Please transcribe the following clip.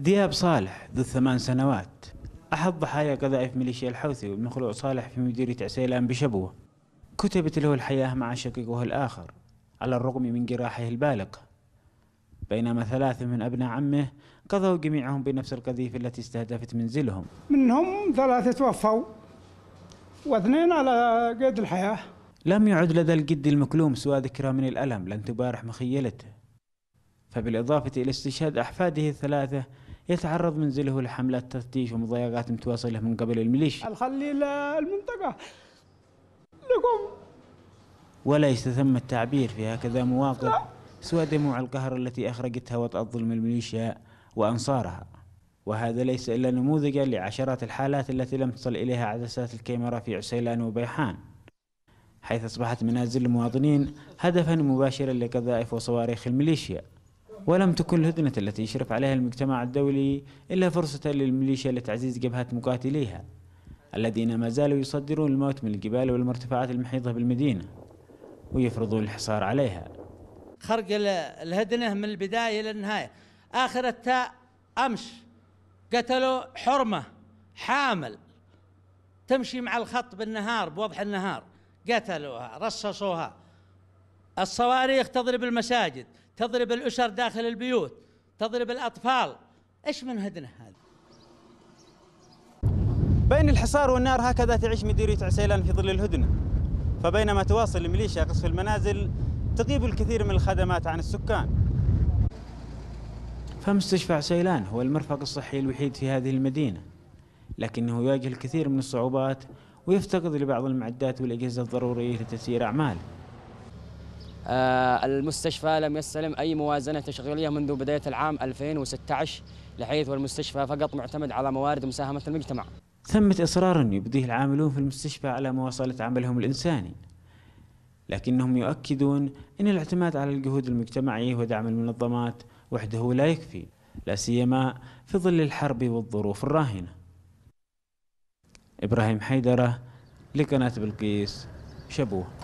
دياب صالح ذو الثمان سنوات أحد ضحايا قذائف ميليشيا الحوثي والمخلوع صالح في مديرية عسيلان بشبوة كتبت له الحياة مع شقيقه الآخر على الرغم من جراحه البالغ بينما ثلاثة من أبناء عمه قضوا جميعهم بنفس القذيفة التي استهدفت منزلهم منهم ثلاثة توفوا واثنين على قيد الحياة لم يعد لدى الجد المكلوم سوى ذكرى من الألم لن تبارح مخيلته فبالإضافة إلى استشهاد أحفاده الثلاثة يتعرض منزله لحملات تفتيش ومضايقات متواصلة من قبل الميليشيا الخلي المنطقة لكم وليس ثم التعبير في هكذا مواقف سوى دموع القهر التي أخرجتها وطأة ظلم الميليشيا وأنصارها وهذا ليس إلا نموذجا لعشرات الحالات التي لم تصل إليها عدسات الكاميرا في عسيلان وبيحان حيث أصبحت منازل المواطنين هدفا مباشرا لقذائف وصواريخ الميليشيا ولم تكن الهدنة التي يشرف عليها المجتمع الدولي إلا فرصة للميليشيا لتعزيز جبهات مقاتليها الذين ما زالوا يصدرون الموت من الجبال والمرتفعات المحيطة بالمدينة ويفرضون الحصار عليها خرق الهدنة من البداية إلى النهاية آخر التاء أمس قتلوا حرمة حامل تمشي مع الخط بالنهار بوضح النهار قتلوها رصصوها الصواريخ تضرب المساجد تضرب الأسر داخل البيوت تضرب الأطفال إيش من هدنة هذا بين الحصار والنار هكذا تعيش مديرية عسيلان في ظل الهدنة فبينما تواصل الميليشيا قصف المنازل تغيب الكثير من الخدمات عن السكان فمستشفى عسيلان هو المرفق الصحي الوحيد في هذه المدينة لكنه يواجه الكثير من الصعوبات ويفتقد لبعض المعدات والأجهزة الضرورية لتسيير أعماله آه، المستشفى لم يستلم أي موازنة تشغيلية منذ بداية العام 2016 لحيث والمستشفى فقط معتمد على موارد مساهمة المجتمع ثمة إصرار يبديه العاملون في المستشفى على مواصلة عملهم الإنساني لكنهم يؤكدون أن الاعتماد على الجهود المجتمعية ودعم المنظمات وحده لا يكفي لا سيما في ظل الحرب والظروف الراهنة إبراهيم حيدرة لقناة بلقيس شبوه